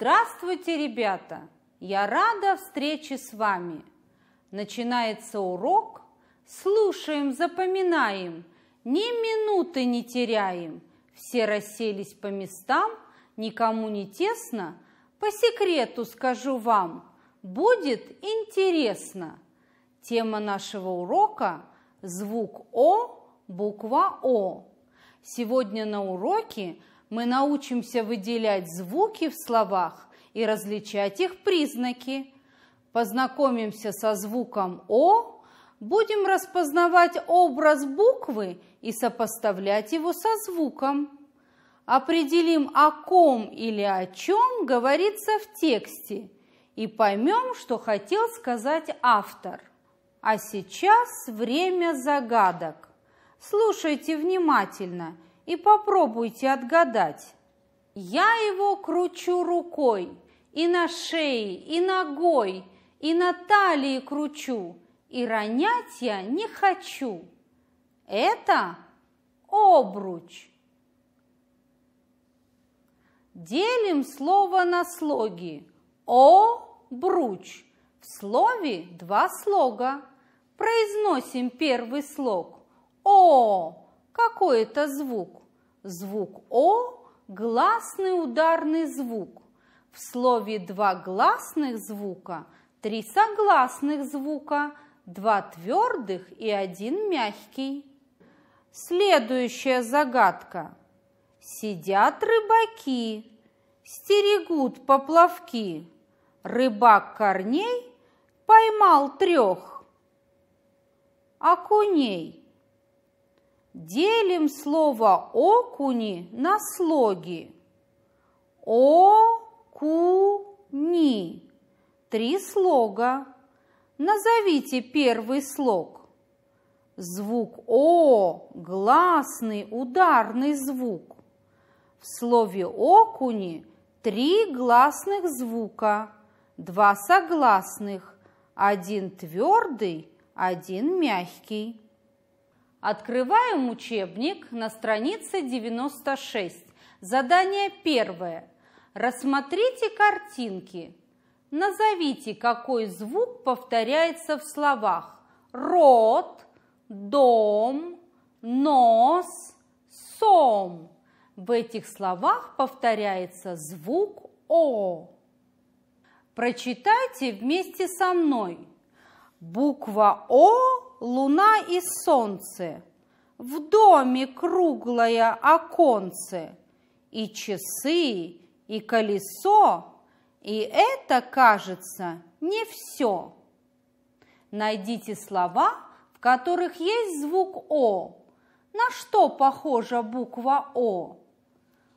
Здравствуйте, ребята! Я рада встрече с вами. Начинается урок. Слушаем, запоминаем. Ни минуты не теряем. Все расселись по местам, никому не тесно. По секрету скажу вам, будет интересно. Тема нашего урока – звук О, буква О. Сегодня на уроке – мы научимся выделять звуки в словах и различать их признаки. Познакомимся со звуком «о», будем распознавать образ буквы и сопоставлять его со звуком. Определим, о ком или о чем говорится в тексте и поймем, что хотел сказать автор. А сейчас время загадок. Слушайте внимательно – и попробуйте отгадать. Я его кручу рукой, и на шее, и ногой, и на талии кручу, и ронять я не хочу. Это обруч. Делим слово на слоги. О-бруч. В слове два слога. Произносим первый слог. О какой это звук? Звук О – гласный ударный звук. В слове два гласных звука, три согласных звука, два твердых и один мягкий. Следующая загадка. Сидят рыбаки, стерегут поплавки. Рыбак корней поймал трех а окуней – делим слово окуни на слоги. Окуни. Три слога. Назовите первый слог. Звук О – гласный ударный звук. В слове «окуни» три гласных звука, два согласных, один твердый, один мягкий. Открываем учебник на странице 96. Задание первое. Рассмотрите картинки. Назовите, какой звук повторяется в словах «рот», «дом», «нос», «сом». В этих словах повторяется звук «о». Прочитайте вместе со мной. Буква «о» луна и солнце, В доме круглое оконце, И часы, и колесо, И это, кажется, не все. Найдите слова, в которых есть звук «о». На что похожа буква «о»?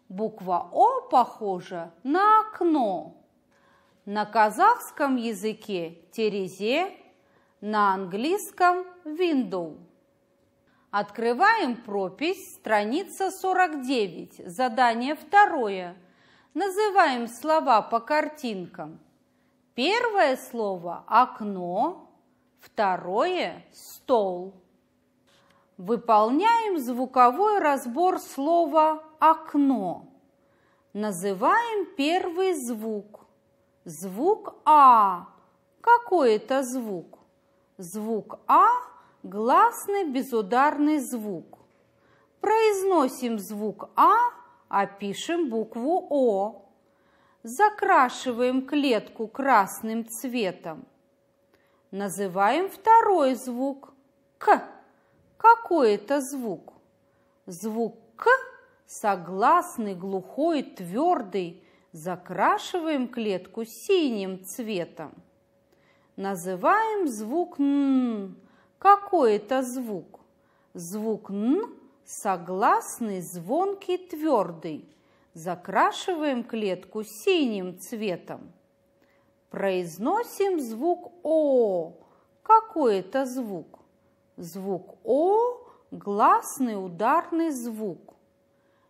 Буква «о» похожа на окно. На казахском языке терезе на английском window. Открываем пропись, страница 49, задание второе. Называем слова по картинкам. Первое слово – окно, второе – стол. Выполняем звуковой разбор слова «окно». Называем первый звук. Звук «а». Какой это звук? Звук А – гласный безударный звук. Произносим звук А, а пишем букву О. Закрашиваем клетку красным цветом. Называем второй звук – К. Какой это звук? Звук К – согласный, глухой, твердый. Закрашиваем клетку синим цветом называем звук «н». Какой это звук? Звук «н» согласный, звонкий, твердый. Закрашиваем клетку синим цветом. Произносим звук «о». Какой это звук? Звук «о» – гласный ударный звук.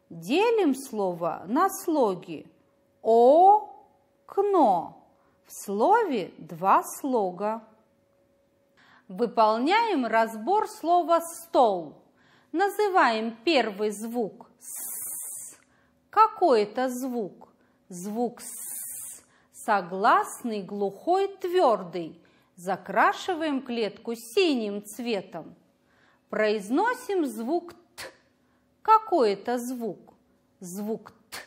Делим слово на слоги «о», «кно». В слове два слога. Выполняем разбор слова «стол». Называем первый звук «с». Какой это звук? Звук «с». Согласный, глухой, твердый. Закрашиваем клетку синим цветом. Произносим звук «т». Какой это звук? Звук «т».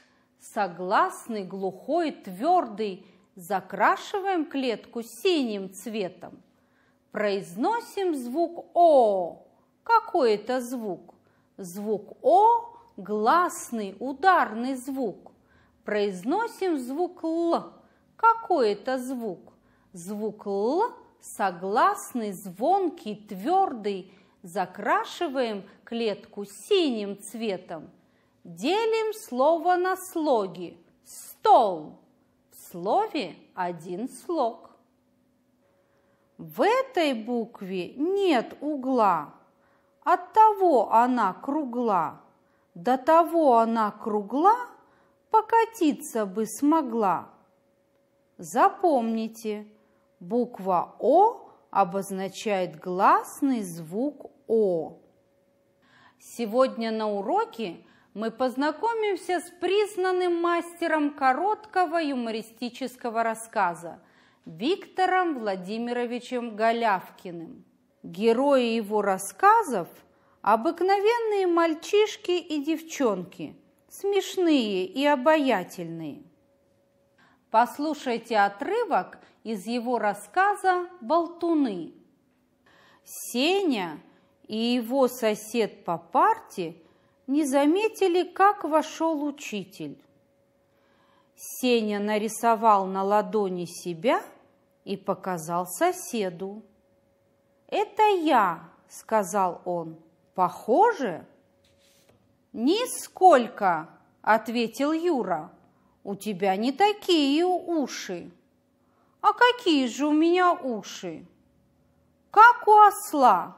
Согласный, глухой, твердый – закрашиваем клетку синим цветом, произносим звук О. Какой это звук? Звук О – гласный ударный звук. Произносим звук Л. Какой это звук? Звук Л – согласный, звонкий, твердый. Закрашиваем клетку синим цветом. Делим слово на слоги. Стол слове один слог. В этой букве нет угла, от того она кругла, до того она кругла, покатиться бы смогла. Запомните, буква О обозначает гласный звук О. Сегодня на уроке – мы познакомимся с признанным мастером короткого юмористического рассказа Виктором Владимировичем Голявкиным. Герои его рассказов – обыкновенные мальчишки и девчонки, смешные и обаятельные. Послушайте отрывок из его рассказа «Болтуны». Сеня и его сосед по парте – не заметили, как вошел учитель. Сеня нарисовал на ладони себя и показал соседу. «Это я», — сказал он. «Похоже?» «Нисколько», — ответил Юра. «У тебя не такие уши». «А какие же у меня уши?» «Как у осла».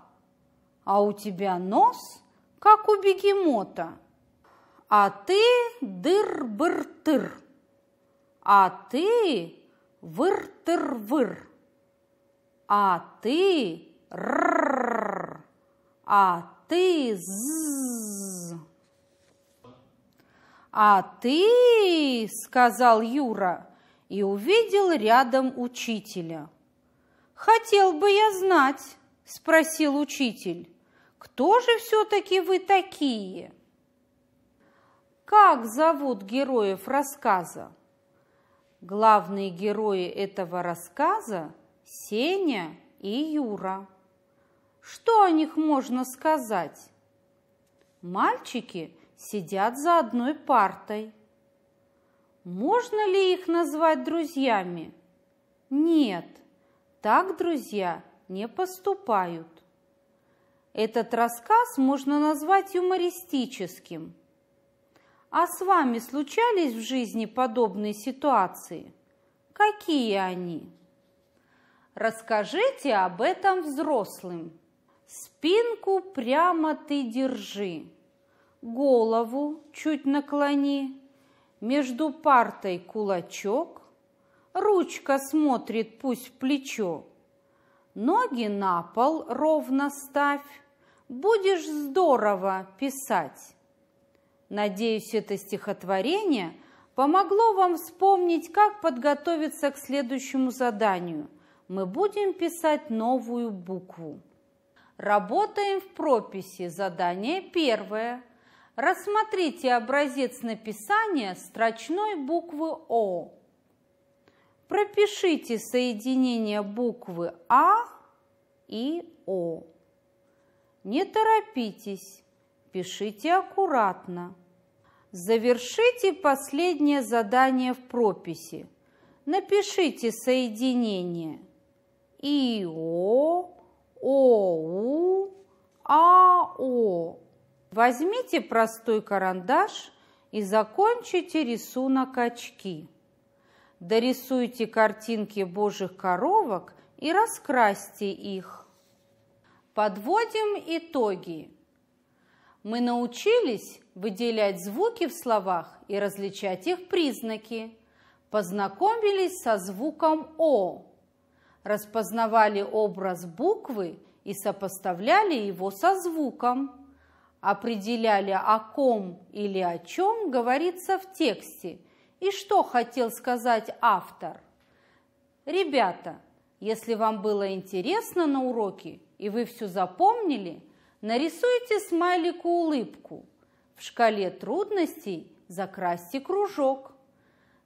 «А у тебя нос?» как у бегемота. А ты дыр-быр-тыр, а ты выр-тыр-выр, а ты р а ты з А ты, сказал Юра, и увидел рядом учителя. Хотел бы я знать, спросил учитель. Кто же все-таки вы такие? Как зовут героев рассказа? Главные герои этого рассказа – Сеня и Юра. Что о них можно сказать? Мальчики сидят за одной партой. Можно ли их назвать друзьями? Нет, так друзья не поступают. Этот рассказ можно назвать юмористическим. А с вами случались в жизни подобные ситуации? Какие они? Расскажите об этом взрослым. Спинку прямо ты держи, голову чуть наклони, между партой кулачок, ручка смотрит пусть в плечо, ноги на пол ровно ставь, будешь здорово писать. Надеюсь, это стихотворение помогло вам вспомнить, как подготовиться к следующему заданию. Мы будем писать новую букву. Работаем в прописи. Задание первое. Рассмотрите образец написания строчной буквы О. Пропишите соединение буквы А и О. Не торопитесь, пишите аккуратно. Завершите последнее задание в прописи. Напишите соединение ИО, ОУ, АО. Возьмите простой карандаш и закончите рисунок очки. Дорисуйте картинки божьих коровок и раскрасьте их. Подводим итоги. Мы научились выделять звуки в словах и различать их признаки. Познакомились со звуком «о». Распознавали образ буквы и сопоставляли его со звуком. Определяли, о ком или о чем говорится в тексте и что хотел сказать автор. Ребята, если вам было интересно на уроке, и вы все запомнили, нарисуйте смайлику улыбку. В шкале трудностей закрасьте кружок.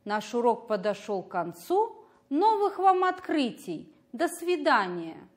Наш урок подошел к концу. Новых вам открытий. До свидания.